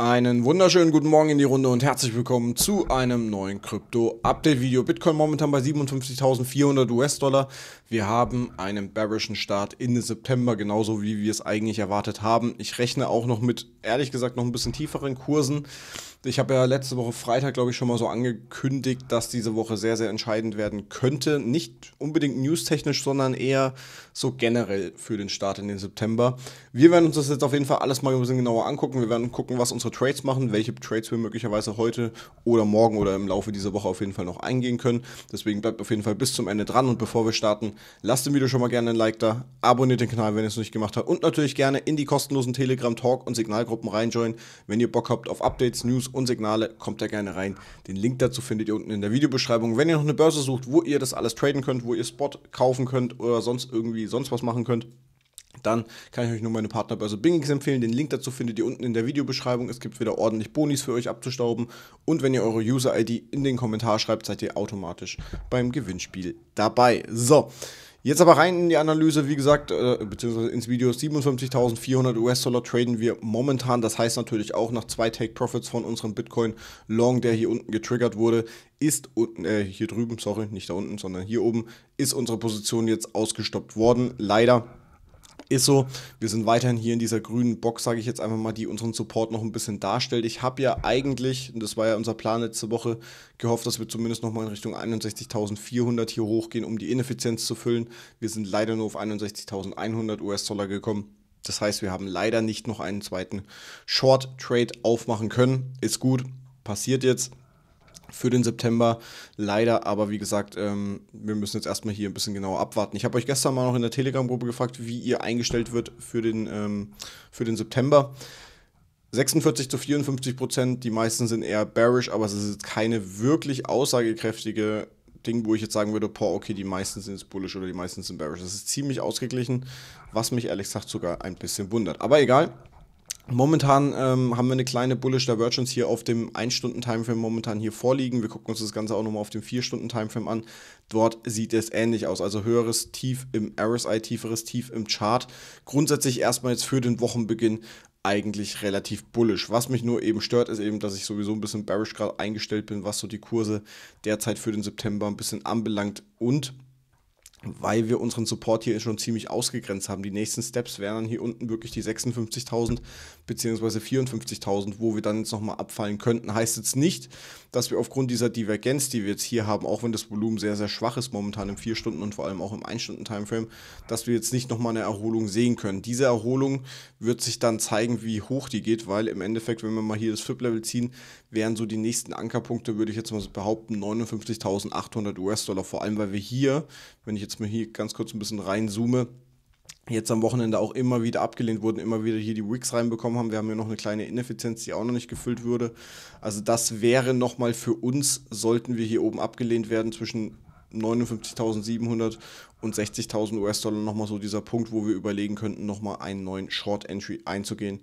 Einen wunderschönen guten Morgen in die Runde und herzlich willkommen zu einem neuen Krypto-Update-Video. Bitcoin momentan bei 57.400 US-Dollar. Wir haben einen bearischen Start Ende September, genauso wie wir es eigentlich erwartet haben. Ich rechne auch noch mit, ehrlich gesagt, noch ein bisschen tieferen Kursen. Ich habe ja letzte Woche Freitag, glaube ich, schon mal so angekündigt, dass diese Woche sehr, sehr entscheidend werden könnte. Nicht unbedingt newstechnisch, sondern eher so generell für den Start in den September. Wir werden uns das jetzt auf jeden Fall alles mal ein bisschen genauer angucken. Wir werden gucken, was unsere Trades machen, welche Trades wir möglicherweise heute oder morgen oder im Laufe dieser Woche auf jeden Fall noch eingehen können. Deswegen bleibt auf jeden Fall bis zum Ende dran. Und bevor wir starten, lasst dem Video schon mal gerne ein Like da, abonniert den Kanal, wenn ihr es noch nicht gemacht habt und natürlich gerne in die kostenlosen Telegram-Talk- und Signalgruppen reinjoinen, wenn ihr Bock habt auf Updates, News und Signale, kommt da gerne rein. Den Link dazu findet ihr unten in der Videobeschreibung. Wenn ihr noch eine Börse sucht, wo ihr das alles traden könnt, wo ihr Spot kaufen könnt oder sonst irgendwie sonst was machen könnt, dann kann ich euch nur meine Partnerbörse Bingix empfehlen. Den Link dazu findet ihr unten in der Videobeschreibung. Es gibt wieder ordentlich Bonis für euch abzustauben. Und wenn ihr eure User-ID in den Kommentar schreibt, seid ihr automatisch beim Gewinnspiel dabei. So. Jetzt aber rein in die Analyse, wie gesagt, äh, beziehungsweise ins Video 57.400 US-Dollar traden wir momentan. Das heißt natürlich auch nach zwei Take-Profits von unserem Bitcoin-Long, der hier unten getriggert wurde, ist unten, äh, hier drüben, sorry, nicht da unten, sondern hier oben, ist unsere Position jetzt ausgestoppt worden. Leider ist so, wir sind weiterhin hier in dieser grünen Box, sage ich jetzt einfach mal, die unseren Support noch ein bisschen darstellt. Ich habe ja eigentlich, und das war ja unser Plan letzte Woche, gehofft, dass wir zumindest nochmal in Richtung 61.400 hier hochgehen, um die Ineffizienz zu füllen. Wir sind leider nur auf 61.100 US-Dollar gekommen. Das heißt, wir haben leider nicht noch einen zweiten Short Trade aufmachen können. Ist gut, passiert jetzt für den September. Leider, aber wie gesagt, ähm, wir müssen jetzt erstmal hier ein bisschen genauer abwarten. Ich habe euch gestern mal noch in der Telegram-Gruppe gefragt, wie ihr eingestellt wird für den, ähm, für den September. 46 zu 54 Prozent, die meisten sind eher bearish, aber es ist keine wirklich aussagekräftige Ding, wo ich jetzt sagen würde, boah, okay, die meisten sind jetzt bullish oder die meisten sind bearish. Das ist ziemlich ausgeglichen, was mich ehrlich gesagt sogar ein bisschen wundert. Aber egal, Momentan ähm, haben wir eine kleine Bullish Divergence hier auf dem 1-Stunden-Timeframe momentan hier vorliegen. Wir gucken uns das Ganze auch nochmal auf dem 4-Stunden-Timeframe an. Dort sieht es ähnlich aus. Also höheres Tief im RSI, tieferes Tief im Chart. Grundsätzlich erstmal jetzt für den Wochenbeginn eigentlich relativ bullish. Was mich nur eben stört, ist eben, dass ich sowieso ein bisschen bearish gerade eingestellt bin, was so die Kurse derzeit für den September ein bisschen anbelangt und weil wir unseren Support hier schon ziemlich ausgegrenzt haben. Die nächsten Steps wären dann hier unten wirklich die 56.000 bzw. 54.000, wo wir dann jetzt nochmal abfallen könnten. Heißt jetzt nicht, dass wir aufgrund dieser Divergenz, die wir jetzt hier haben, auch wenn das Volumen sehr, sehr schwach ist momentan im 4-Stunden- und vor allem auch im 1-Stunden-Timeframe, dass wir jetzt nicht nochmal eine Erholung sehen können. Diese Erholung wird sich dann zeigen, wie hoch die geht, weil im Endeffekt, wenn wir mal hier das FIP-Level ziehen, wären so die nächsten Ankerpunkte, würde ich jetzt mal behaupten, 59.800 US-Dollar. Vor allem, weil wir hier, wenn ich jetzt jetzt mal hier ganz kurz ein bisschen reinzoome, jetzt am Wochenende auch immer wieder abgelehnt wurden, immer wieder hier die Wicks reinbekommen haben. Wir haben ja noch eine kleine Ineffizienz, die auch noch nicht gefüllt würde. Also das wäre nochmal für uns, sollten wir hier oben abgelehnt werden, zwischen 59.700 und 60.000 US-Dollar nochmal so dieser Punkt, wo wir überlegen könnten, nochmal einen neuen Short-Entry einzugehen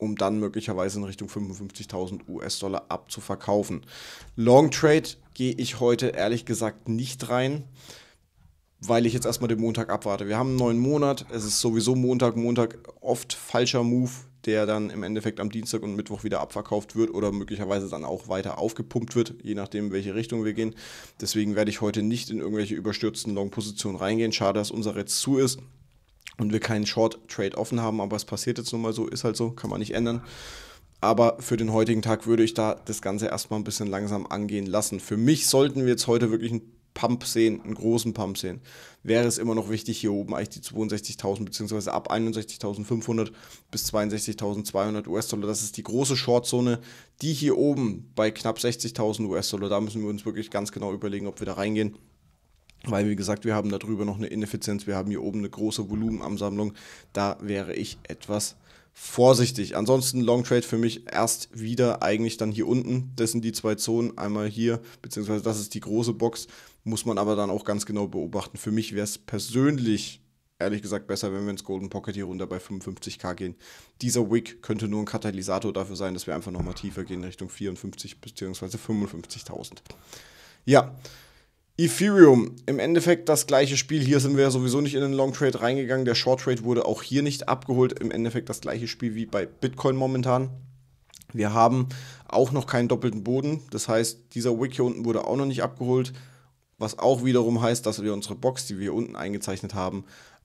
um dann möglicherweise in Richtung 55.000 US-Dollar abzuverkaufen. Long Trade gehe ich heute ehrlich gesagt nicht rein weil ich jetzt erstmal den Montag abwarte. Wir haben einen neuen Monat, es ist sowieso Montag, Montag oft falscher Move, der dann im Endeffekt am Dienstag und Mittwoch wieder abverkauft wird oder möglicherweise dann auch weiter aufgepumpt wird, je nachdem, in welche Richtung wir gehen. Deswegen werde ich heute nicht in irgendwelche überstürzten Long-Positionen reingehen. Schade, dass unser jetzt zu ist und wir keinen Short-Trade offen haben, aber es passiert jetzt nun mal so, ist halt so, kann man nicht ändern. Aber für den heutigen Tag würde ich da das Ganze erstmal ein bisschen langsam angehen lassen. Für mich sollten wir jetzt heute wirklich ein Pump sehen, einen großen Pump sehen, wäre es immer noch wichtig, hier oben eigentlich die 62.000 bzw. ab 61.500 bis 62.200 US-Dollar. Das ist die große Shortzone, die hier oben bei knapp 60.000 US-Dollar, da müssen wir uns wirklich ganz genau überlegen, ob wir da reingehen. Weil, wie gesagt, wir haben darüber noch eine Ineffizienz, wir haben hier oben eine große Volumenansammlung. Da wäre ich etwas vorsichtig. Ansonsten Long Trade für mich erst wieder eigentlich dann hier unten. Das sind die zwei Zonen. Einmal hier, beziehungsweise das ist die große Box. Muss man aber dann auch ganz genau beobachten. Für mich wäre es persönlich, ehrlich gesagt, besser, wenn wir ins Golden Pocket hier runter bei 55k gehen. Dieser Wick könnte nur ein Katalysator dafür sein, dass wir einfach nochmal tiefer gehen Richtung 54 bzw. 55.000. Ja. Ethereum, im Endeffekt das gleiche Spiel. Hier sind wir ja sowieso nicht in den Long Trade reingegangen. Der Short Trade wurde auch hier nicht abgeholt. Im Endeffekt das gleiche Spiel wie bei Bitcoin momentan. Wir haben auch noch keinen doppelten Boden. Das heißt, dieser Wick hier unten wurde auch noch nicht abgeholt. Was auch wiederum heißt, dass wir unsere Box, die wir hier unten eingezeichnet haben,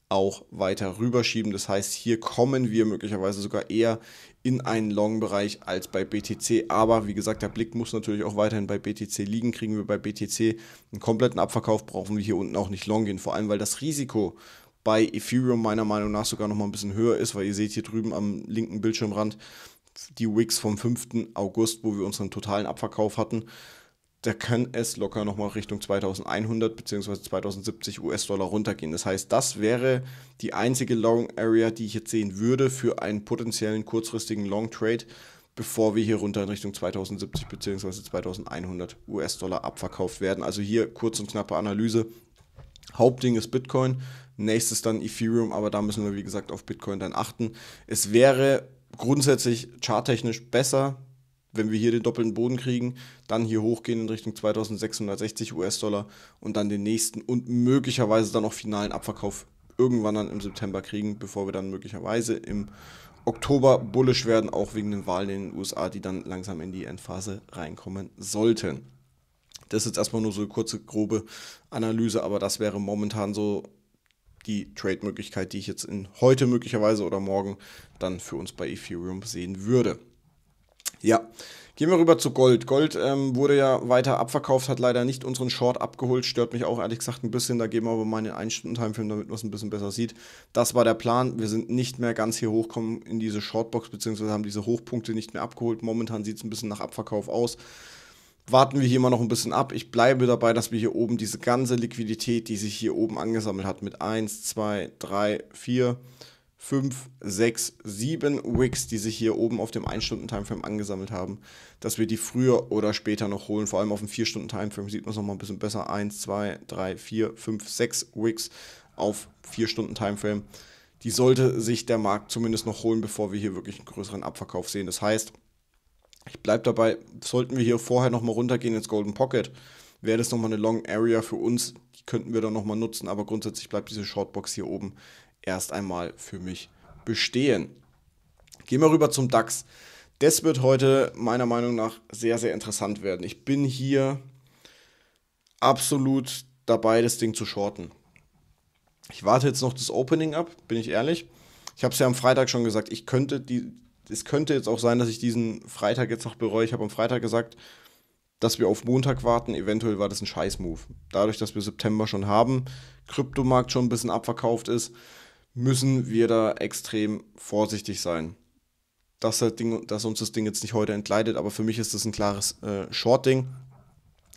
auch weiter rüberschieben. Das heißt, hier kommen wir möglicherweise sogar eher in einen Long-Bereich als bei BTC. Aber wie gesagt, der Blick muss natürlich auch weiterhin bei BTC liegen. Kriegen wir bei BTC einen kompletten Abverkauf, brauchen wir hier unten auch nicht long gehen. Vor allem, weil das Risiko bei Ethereum meiner Meinung nach sogar noch mal ein bisschen höher ist, weil ihr seht hier drüben am linken Bildschirmrand die Wicks vom 5. August, wo wir unseren totalen Abverkauf hatten da kann es locker nochmal Richtung 2100 bzw. 2070 US-Dollar runtergehen. Das heißt, das wäre die einzige Long Area, die ich jetzt sehen würde für einen potenziellen kurzfristigen Long Trade, bevor wir hier runter in Richtung 2070 bzw. 2100 US-Dollar abverkauft werden. Also hier kurz und knappe Analyse. Hauptding ist Bitcoin, nächstes dann Ethereum, aber da müssen wir wie gesagt auf Bitcoin dann achten. Es wäre grundsätzlich charttechnisch besser, wenn wir hier den doppelten Boden kriegen, dann hier hochgehen in Richtung 2660 US-Dollar und dann den nächsten und möglicherweise dann auch finalen Abverkauf irgendwann dann im September kriegen, bevor wir dann möglicherweise im Oktober bullisch werden, auch wegen den Wahlen in den USA, die dann langsam in die Endphase reinkommen sollten. Das ist jetzt erstmal nur so eine kurze, grobe Analyse, aber das wäre momentan so die Trade-Möglichkeit, die ich jetzt in heute möglicherweise oder morgen dann für uns bei Ethereum sehen würde. Ja. Gehen wir rüber zu Gold. Gold ähm, wurde ja weiter abverkauft, hat leider nicht unseren Short abgeholt. Stört mich auch ehrlich gesagt ein bisschen. Da gehen wir aber mal in den 1-Stunden-Timefilm, damit man es ein bisschen besser sieht. Das war der Plan. Wir sind nicht mehr ganz hier hochkommen in diese Shortbox, beziehungsweise haben diese Hochpunkte nicht mehr abgeholt. Momentan sieht es ein bisschen nach Abverkauf aus. Warten wir hier mal noch ein bisschen ab. Ich bleibe dabei, dass wir hier oben diese ganze Liquidität, die sich hier oben angesammelt hat, mit 1, 2, 3, 4 5, 6, 7 Wicks, die sich hier oben auf dem 1-Stunden-Timeframe angesammelt haben, dass wir die früher oder später noch holen. Vor allem auf dem 4-Stunden-Timeframe sieht man es nochmal ein bisschen besser. 1, 2, 3, 4, 5, 6 Wicks auf 4-Stunden-Timeframe. Die sollte sich der Markt zumindest noch holen, bevor wir hier wirklich einen größeren Abverkauf sehen. Das heißt, ich bleibe dabei, sollten wir hier vorher nochmal runtergehen ins Golden Pocket, wäre das nochmal eine Long Area für uns. Die könnten wir dann nochmal nutzen, aber grundsätzlich bleibt diese Shortbox hier oben erst einmal für mich bestehen. Gehen wir rüber zum DAX. Das wird heute meiner Meinung nach sehr, sehr interessant werden. Ich bin hier absolut dabei, das Ding zu shorten. Ich warte jetzt noch das Opening ab, bin ich ehrlich. Ich habe es ja am Freitag schon gesagt, ich könnte die, es könnte jetzt auch sein, dass ich diesen Freitag jetzt noch bereue. Ich habe am Freitag gesagt, dass wir auf Montag warten. Eventuell war das ein Scheiß-Move. Dadurch, dass wir September schon haben, Kryptomarkt schon ein bisschen abverkauft ist, müssen wir da extrem vorsichtig sein. Dass, das halt Ding, dass uns das Ding jetzt nicht heute entgleitet, aber für mich ist das ein klares äh, Short-Ding.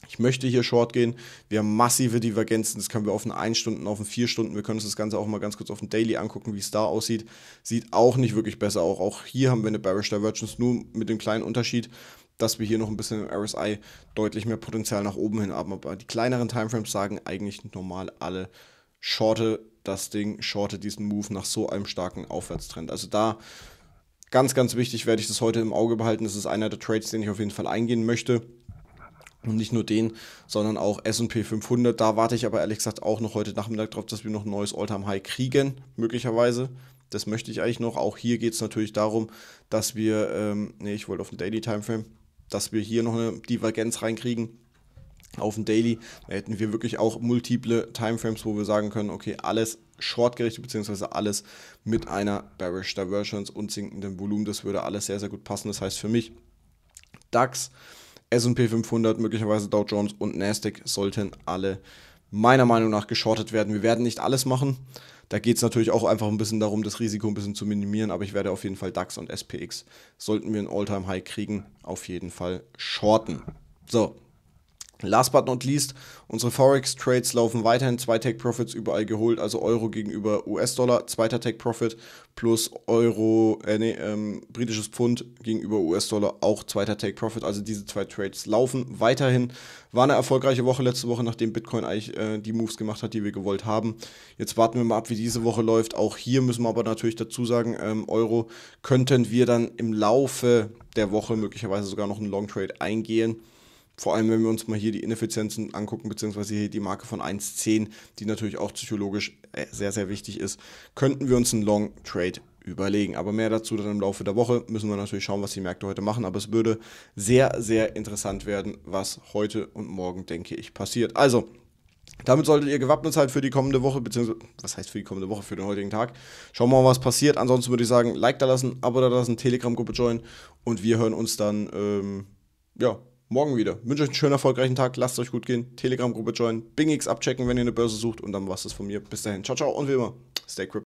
Ich möchte hier short gehen. Wir haben massive Divergenzen. Das können wir auf den 1 Stunden, auf den 4 Stunden. Wir können uns das Ganze auch mal ganz kurz auf den Daily angucken, wie es da aussieht. Sieht auch nicht wirklich besser auch. Auch hier haben wir eine Bearish Divergence, nur mit dem kleinen Unterschied, dass wir hier noch ein bisschen im RSI deutlich mehr Potenzial nach oben hin haben. Aber die kleineren Timeframes sagen eigentlich normal alle shorte das Ding shortet diesen Move nach so einem starken Aufwärtstrend. Also da ganz, ganz wichtig werde ich das heute im Auge behalten. Das ist einer der Trades, den ich auf jeden Fall eingehen möchte. Und nicht nur den, sondern auch SP 500. Da warte ich aber ehrlich gesagt auch noch heute Nachmittag drauf, dass wir noch ein neues All-Time-High kriegen, möglicherweise. Das möchte ich eigentlich noch. Auch hier geht es natürlich darum, dass wir, ähm, nee, ich wollte auf den Daily Timeframe, dass wir hier noch eine Divergenz reinkriegen auf dem Daily, da hätten wir wirklich auch multiple Timeframes, wo wir sagen können, okay, alles shortgerichtet, beziehungsweise alles mit einer Bearish Divergence und sinkendem Volumen, das würde alles sehr, sehr gut passen. Das heißt für mich, DAX, S&P 500, möglicherweise Dow Jones und Nasdaq sollten alle meiner Meinung nach geschortet werden. Wir werden nicht alles machen. Da geht es natürlich auch einfach ein bisschen darum, das Risiko ein bisschen zu minimieren, aber ich werde auf jeden Fall DAX und SPX, sollten wir ein All-Time-High kriegen, auf jeden Fall shorten. So, Last but not least, unsere Forex-Trades laufen weiterhin. Zwei Take-Profits überall geholt, also Euro gegenüber US-Dollar, zweiter Take-Profit plus Euro, äh, nee, ähm, britisches Pfund gegenüber US-Dollar, auch zweiter Take-Profit. Also diese zwei Trades laufen weiterhin. War eine erfolgreiche Woche letzte Woche, nachdem Bitcoin eigentlich äh, die Moves gemacht hat, die wir gewollt haben. Jetzt warten wir mal ab, wie diese Woche läuft. Auch hier müssen wir aber natürlich dazu sagen, ähm, Euro könnten wir dann im Laufe der Woche möglicherweise sogar noch einen Long-Trade eingehen. Vor allem, wenn wir uns mal hier die Ineffizienzen angucken, beziehungsweise hier die Marke von 1,10, die natürlich auch psychologisch äh, sehr, sehr wichtig ist, könnten wir uns einen Long Trade überlegen. Aber mehr dazu dann im Laufe der Woche. Müssen wir natürlich schauen, was die Märkte heute machen. Aber es würde sehr, sehr interessant werden, was heute und morgen, denke ich, passiert. Also, damit solltet ihr gewappnet sein für die kommende Woche, beziehungsweise, was heißt für die kommende Woche, für den heutigen Tag. Schauen wir mal, was passiert. Ansonsten würde ich sagen, Like da lassen, Abo da lassen, Telegram-Gruppe joinen und wir hören uns dann, ähm, ja, morgen wieder. Wünsche euch einen schönen, erfolgreichen Tag. Lasst es euch gut gehen. Telegram-Gruppe joinen. BingX abchecken, wenn ihr eine Börse sucht. Und dann war es das von mir. Bis dahin. Ciao, ciao. Und wie immer, stay crypto.